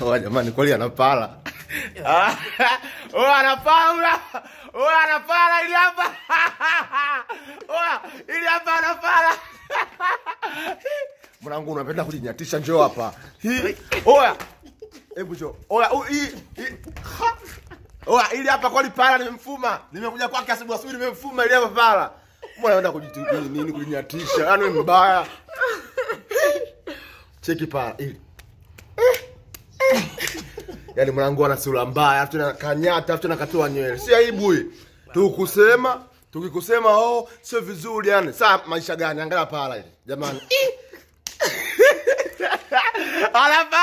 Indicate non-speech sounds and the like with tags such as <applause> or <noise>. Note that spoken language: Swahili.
Oa <laughs> jamani, kweli anapala oa, <laughs> anapala oa, anapala ili hapa oa, <laughs> ili hapa anapala mwanangu, unapenda kujinyatisha, njoo hapa oa, hebu njoo oa, oa ili hapa kwa lipala nimemfuma, nimekuja kwake asubuhi asubuhi, nimemfuma ili hapa pala. Mbona unaenda kujitu nini kujinyatisha? Yaani mbaya. Cheki pala ili yani mlango ana sura mbaya, afu na kanyata, afu na katoa nywele. Si aibu hii. Tukusema, tukikusema oh, sio vizuri yani. saa maisha gani? Angalia pala Jamani. <laughs> Ala